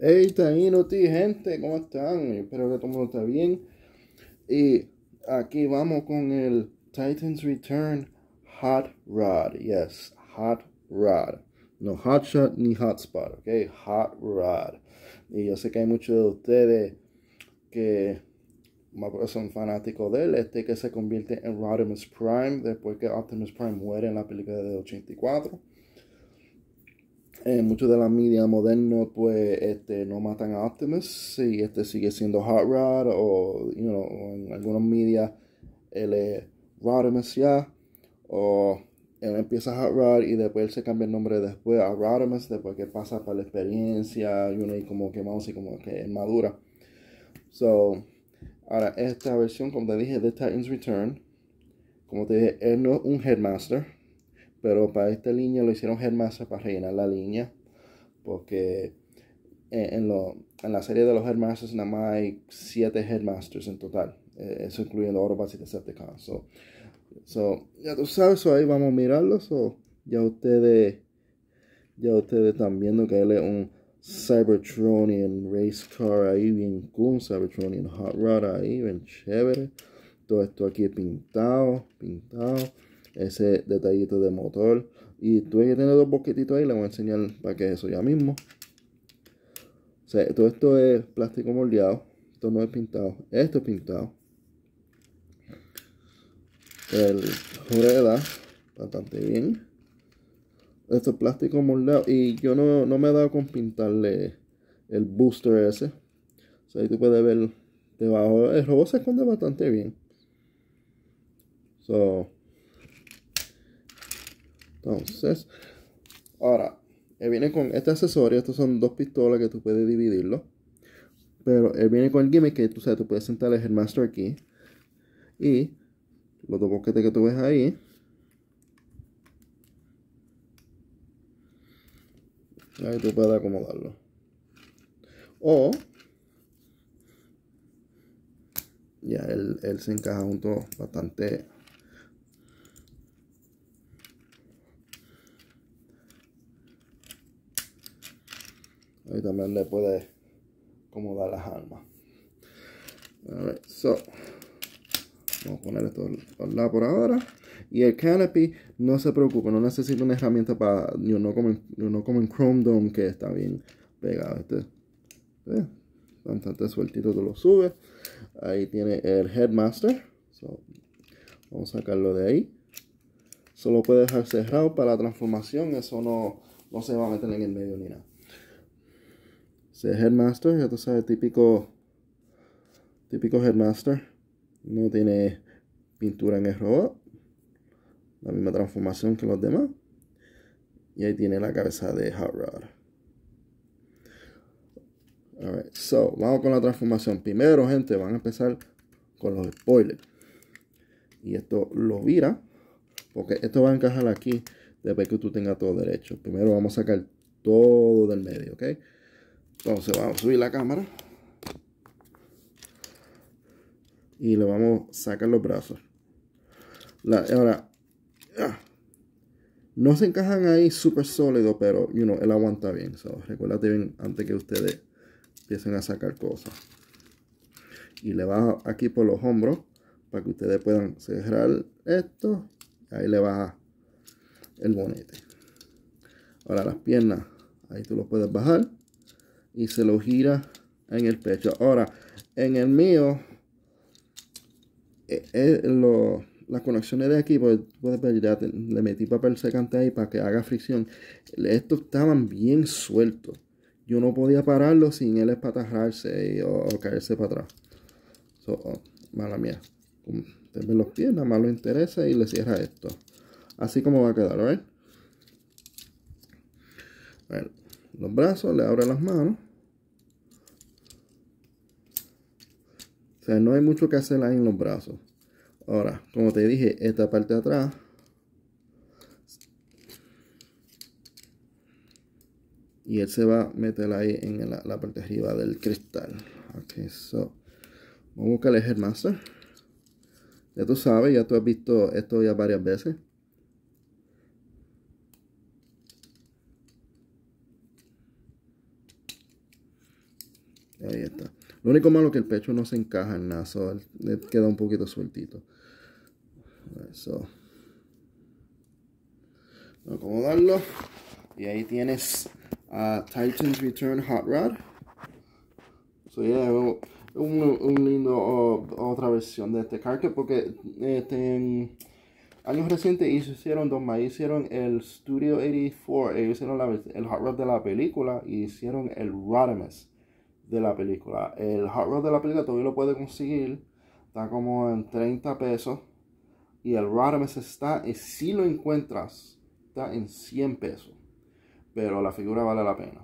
Hey, Noti, gente, ¿cómo están? Espero que todo el está bien. Y aquí vamos con el Titans Return Hot Rod. Yes, Hot Rod. No Hot ni Hotspot, Spot, ok? Hot Rod. Y yo sé que hay muchos de ustedes que son fanáticos de él. Este que se convierte en Rodimus Prime después que Optimus Prime muere en la película de 84. En eh, muchos de las media modernos pues este, no matan a Optimus y este sigue siendo Hot Rod o en algunos medias él es Rodimus ya o él empieza a Hot Rod y después se cambia el nombre después a Rodimus después que pasa para la experiencia y uno y como que vamos y como que madura so ahora esta versión como te dije de Titans Return como te dije él no es un Headmaster pero para esta línea lo hicieron Headmasters para rellenar la línea. Porque eh, en, lo, en la serie de los Headmasters nada más hay 7 Headmasters en total. Eh, eso incluyendo Autobots y Decepticons. So, so, ya tú sabes, ahí vamos a mirarlo. o ya ustedes ya ustedes están viendo que él es un Cybertronian race car ahí, bien cool, Cybertronian hot rod ahí, bien chévere. Todo esto aquí pintado, pintado ese detallito de motor. Y tuve que tener dos boquetitos ahí, les voy a enseñar para que eso ya mismo. O sea, todo esto es plástico moldeado, esto no es pintado, esto es pintado. El rueda, bastante bien. Esto es plástico moldeado y yo no, no me he dado con pintarle el booster ese. O sea, ahí tú puedes ver debajo, el robot se esconde bastante bien. So, entonces, ahora, él viene con este accesorio. Estos son dos pistolas que tú puedes dividirlo. Pero él viene con el gimmick que tú sabes, tú puedes sentar el Master aquí. Y los dos boquetes que tú ves ahí. Ahí tú puedes acomodarlo. O. Ya, él, él se encaja junto bastante Ahí también le puede acomodar las armas so vamos a poner esto al por ahora y el canopy no se preocupe no necesito una herramienta para yo no como en, Chrome Dome que está bien pegado este eh, bastante sueltito tú lo subes ahí tiene el headmaster vamos a sacarlo de ahí solo puede dejar cerrado para la transformación eso no, no se va a meter en el medio ni nada es este, headmaster, ya tú sabes, típico, típico headmaster. No tiene pintura en el robot. La misma transformación que los demás. Y ahí tiene la cabeza de Hot Rod. Alright, so, vamos con la transformación. Primero, gente, van a empezar con los spoilers. Y esto lo vira. Porque esto va a encajar aquí después que tú tengas todo derecho. Primero vamos a sacar todo del medio, ¿ok? Entonces vamos a subir la cámara. Y le vamos a sacar los brazos. ahora, no se encajan ahí súper sólido, pero you know, él aguanta bien. So, recuérdate bien antes que ustedes empiecen a sacar cosas. Y le baja aquí por los hombros para que ustedes puedan cerrar esto. Ahí le baja el bonete. Ahora las piernas, ahí tú lo puedes bajar y se lo gira en el pecho. Ahora, en el mío, eh, eh, las conexiones de aquí, pues, pues, pues le metí papel secante ahí para que haga fricción. Estos estaban bien sueltos. Yo no podía pararlo sin él espatarrarse o, caerse para atrás. Oh, mala mía. Mm, los pies, nada más lo interesa y le cierra esto. Así como va a quedar, ¿lo los brazos, le abre las manos. O sea, no hay mucho que hacer ahí en los brazos. Ahora, como te dije, esta parte de atrás. Y él se va a meter ahí en la, parte de arriba del cristal. Ok, so. Vamos a buscar el Ya tú sabes, ya tú has visto esto ya varias veces. Lo único malo es que el pecho no se encaja en nada, so, queda un poquito sueltito. Right, a Acomodarlo. Y ahí tienes a Titan's Return Hot Rod. So, yeah, un, un lindo otra versión de este que, porque este, años recientes hicieron dos Hicieron el Studio 84, hicieron la, el Hot Rod de la película y hicieron el Rodimus de la película. El hot rod de la película todavía lo puede conseguir. Está como en 30 pesos. Y el Rodimus está, y si lo encuentras, está en 100 pesos. Pero la figura vale la pena.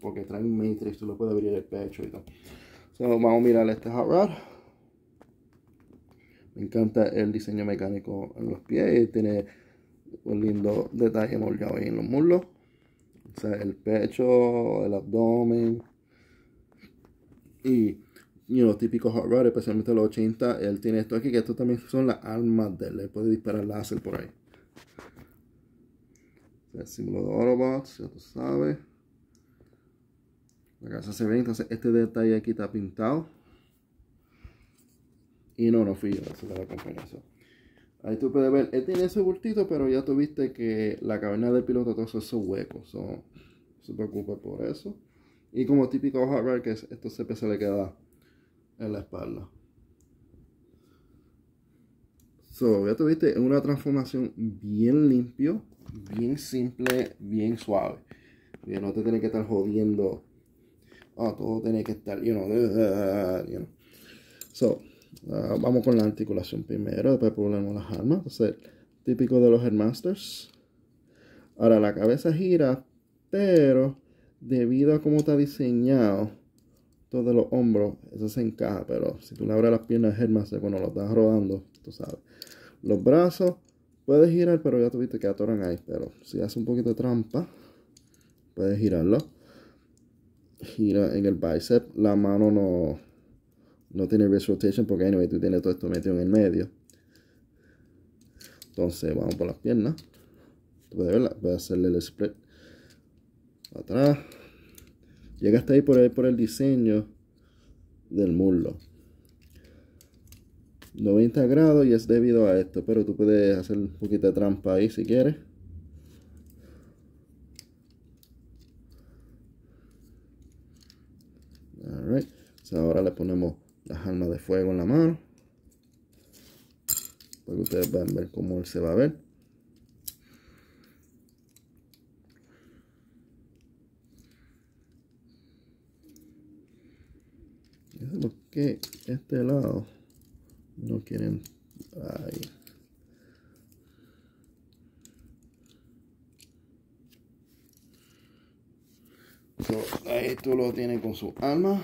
Porque trae un matrix, tú lo puedes abrir el pecho y todo. vamos a mirar este hot rod. Me encanta el diseño mecánico en los pies. Tiene un lindo detalle moldeado ahí en los muslos. el pecho, el abdomen y los típicos típico hot rod, especialmente los 80, él tiene esto aquí, que esto también son las armas de él, puede disparar láser por ahí. El símbolo de Autobots, ya tú sabes. La casa se ve, entonces este detalle aquí está pintado. Y no, no fui yo, eso la compañía. Eso. Ahí tú puedes ver, él tiene ese bultito, pero ya tuviste que la cabina del piloto, todo eso es hueco. no se preocupe por eso. Y como típico hardware, que esto se se le queda en la espalda. So, ya tuviste una transformación bien limpio, bien simple, bien suave. Ya no te tiene que estar jodiendo. Ah todo tiene que estar, you know, you know. So, ah, vamos con la articulación primero, después ponemos las armas. Entonces, típico de los Headmasters. Ahora, la cabeza gira, pero debido a cómo está diseñado todo los hombros, eso se encaja, pero si tú le abres las piernas Germán, cuando lo estás rodando, tú sabes. Los brazos, puedes girar, pero ya tuviste que atoran ahí, pero si hace un poquito de trampa, puedes girarlo. Gira en el bicep, la mano no, no tiene wrist rotation porque anyway, tú tienes todo esto metido en el medio. Entonces, vamos por las piernas. Tú puedes verla, puedes hacerle el split atrás. Llega hasta ahí por el, por el diseño del muslo. 90 grados y es debido a esto, pero tú puedes hacer un poquito de trampa ahí si quieres. ahora le ponemos las armas de fuego en la mano. Para que ustedes puedan ver cómo él se va a ver. que este lado no quieren ahí so, ahí tú lo tienes con su alma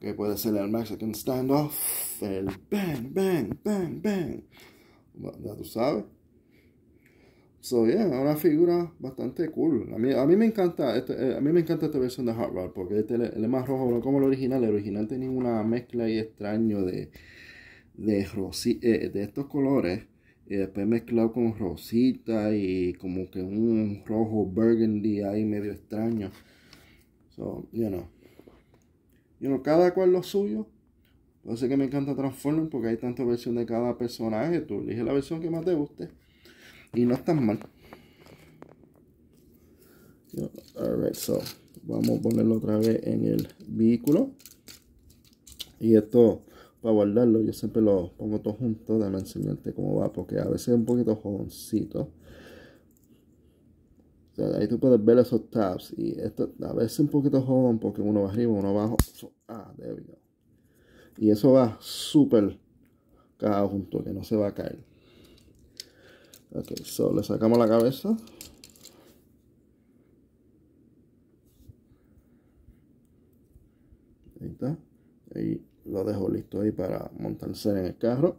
que puede ser el Mexican standoff el bang bang bang bang ya tú sabes So yeah, una figura bastante cool. A mí, me encanta a mí me encanta esta eh, este versión de Hot Rod porque este, el es más rojo como el original. El original tenía una mezcla ahí extraño de de, eh, de estos colores y después mezclado con rosita y como que un rojo burgundy ahí medio extraño. So, you know. You know, cada cual lo suyo. Yo que me encanta Transformers porque hay tantas versión de cada personaje. Tú eliges la versión que más te guste. Y no tan mal. Alright, so vamos a ponerlo otra vez en el vehículo. Y esto para guardarlo, yo siempre lo pongo todo junto, déjame enseñarte cómo va, porque a veces es un poquito jodoncito. ahí tú puedes ver esos tabs y esto a veces un poquito jodón porque uno va arriba, uno va abajo. Ah, there we Y eso va súper cada junto, que no se va a caer. Ok, so le sacamos la cabeza. Ahí está. Ahí lo dejo listo ahí para montarse en el carro.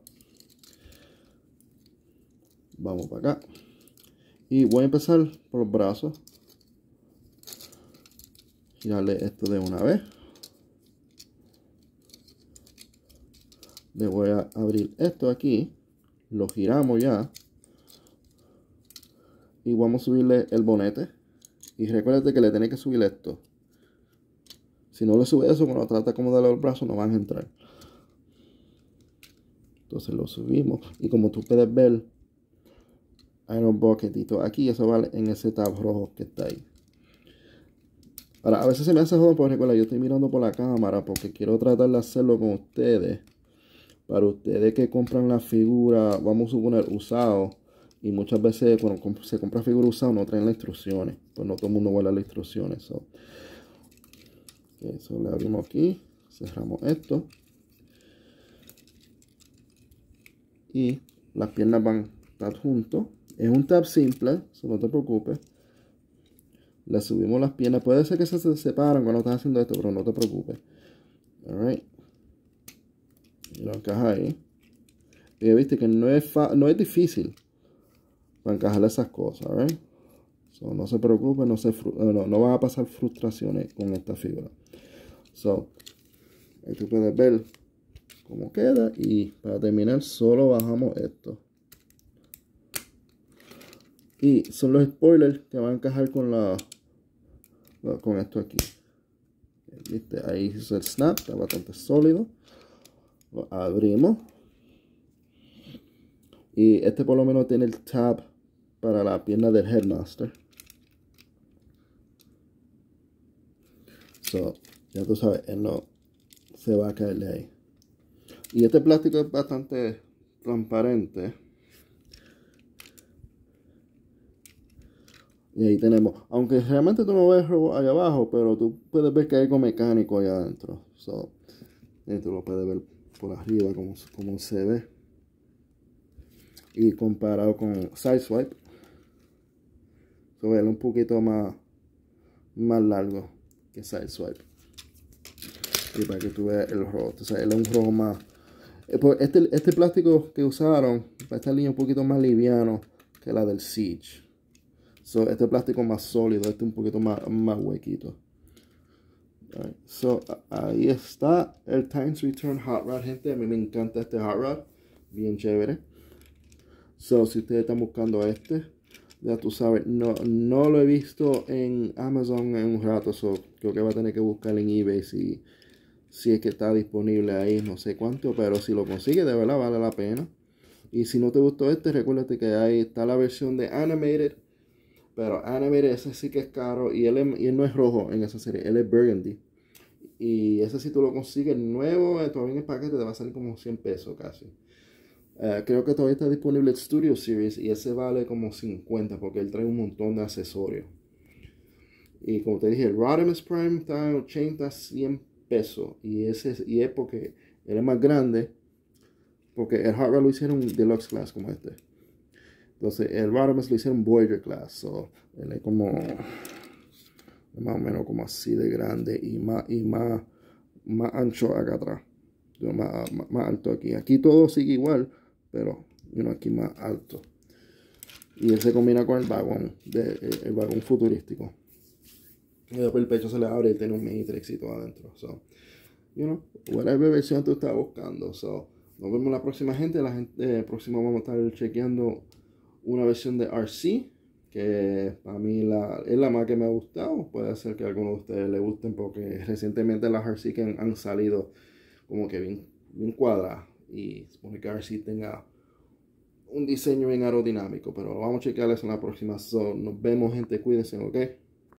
Vamos para acá. Y voy a empezar por los brazos. Girarle esto de una vez. Le voy a abrir esto aquí. Lo giramos ya y vamos a subirle el bonete y recuérdate que le tiene que subir esto si no le sube eso cuando trata como darle el brazo no van a entrar entonces lo subimos y como tú puedes ver hay un boquetitos aquí eso vale en ese tab rojo que está ahí ahora a veces se me hace joder porque recuerda yo estoy mirando por la cámara porque quiero tratar de hacerlo con ustedes para ustedes que compran la figura vamos a suponer usado y muchas veces cuando se compra figura usada no traen las instrucciones. Pues no todo el mundo guarda las instrucciones. eso, le abrimos aquí. Cerramos esto. Y las piernas van a estar juntos. Es un tab simple, eso no te preocupes. Le subimos las piernas. Puede ser que se separan cuando estás haciendo esto, pero no te preocupes. Alright. Y lo encaja ahí. ya viste que no es, no es difícil para encajar esas cosas, no se preocupen, no, se no, no, van a pasar frustraciones con esta fibra. So, ahí puedes ver cómo queda y para terminar solo bajamos esto. Y son los spoilers que van a encajar con la con esto aquí. Ahí hizo el snap, está bastante sólido. Lo abrimos. Y este por lo menos tiene el tab para la pierna del headmaster. So, ya tú sabes, él no se va a caer de ahí. Y este plástico es bastante transparente. Y ahí tenemos, aunque realmente tú no ves robot allá abajo, pero tú puedes ver que hay algo mecánico allá adentro. So, eh, lo puedes ver por arriba como, como se ve. Y comparado con Sideswipe, un poquito más, más largo que side swipe. Y para que tú veas el rojo. O sea, él es un rojo más. Eh, pues, este, este, plástico que usaron para esta línea un poquito más liviano que la del Siege. So, este plástico más sólido, este un poquito más, más huequito. So, ahí está el Times Return Hot Rod, gente. A mí me encanta este Hot Rod. Bien chévere. So, si ustedes están buscando este, ya tú sabes, no, no lo he visto en Amazon en un rato, so creo que va a tener que buscar en eBay si, si es que está disponible ahí, no sé cuánto, pero si lo consigues de verdad vale la pena. Y si no te gustó este, recuérdate que ahí está la versión de Animated, pero Animated ese sí que es caro y él, y él no es rojo en esa serie, él es burgundy. Y ese si tú lo consigues nuevo, eh, todavía en el paquete te va a salir como 100 pesos casi. Eh, creo que todavía está disponible el Studio Series y ese vale como 50 porque él trae un montón de accesorios. Y como te dije, el Rodimus Prime está en 80, 100 pesos. Y, ese, y es porque él es más grande. Porque el Hardware lo hicieron deluxe class como este. Entonces el Rodimus lo hicieron Voyager class. So, él es como más o menos como así de grande y más, y más, ancho acá atrás. más, alto aquí. Aquí todo sigue igual, pero uno aquí más alto. Y él se combina con el vagón, eh, el vagón futurístico. Y después el pecho se le abre y tiene un mini trexito adentro. So, you know, whatever versión tú estás buscando. So, nos vemos la próxima gente. La eh, próxima vamos a estar chequeando una versión de RC. Que para mí es la más que me ha gustado. Puede ser que a algunos de ustedes le gusten porque recientemente las RC han, salido como que bien, bien cuadradas y supone que si tenga un diseño en aerodinámico, pero lo vamos a checarles en la próxima. zona nos vemos, gente. Cuídense, ¿ok?